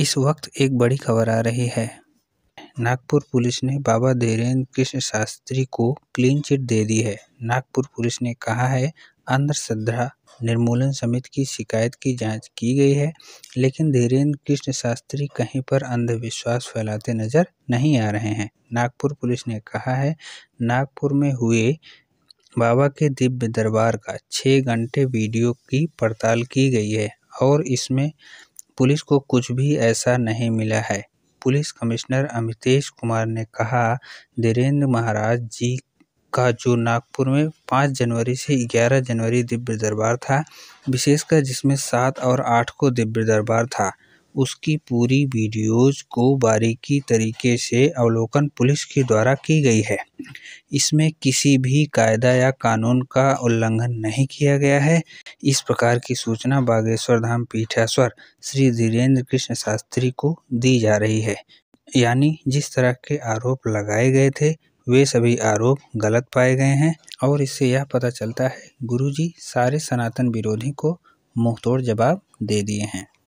इस वक्त एक बड़ी खबर आ रही है नागपुर पुलिस ने बाबा धीरेन्द्र कृष्ण शास्त्री को क्लीन चिट दे दी है नागपुर पुलिस ने कहा है अंधश्रद्धा निर्मूलन समिति की शिकायत की जांच की गई है लेकिन धीरेन्द्र कृष्ण शास्त्री कहीं पर अंधविश्वास फैलाते नजर नहीं आ रहे हैं नागपुर पुलिस ने कहा है नागपुर में हुए बाबा के दिव्य दरबार का छः घंटे वीडियो की पड़ताल की गई है और इसमें पुलिस को कुछ भी ऐसा नहीं मिला है पुलिस कमिश्नर अमितेश कुमार ने कहा धीरेन्द्र महाराज जी का जो नागपुर में 5 जनवरी से 11 जनवरी दिव्य दरबार था विशेषकर जिसमें सात और आठ को दिव्य दरबार था उसकी पूरी वीडियोस को बारीकी तरीके से अवलोकन पुलिस के द्वारा की गई है इसमें किसी भी कायदा या कानून का उल्लंघन नहीं किया गया है इस प्रकार की सूचना बागेश्वर धाम पीठेश्वर श्री धीरेन्द्र कृष्ण शास्त्री को दी जा रही है यानी जिस तरह के आरोप लगाए गए थे वे सभी आरोप गलत पाए गए हैं और इससे यह पता चलता है गुरुजी सारे सनातन विरोधी को मुंहतोड़ जवाब दे दिए हैं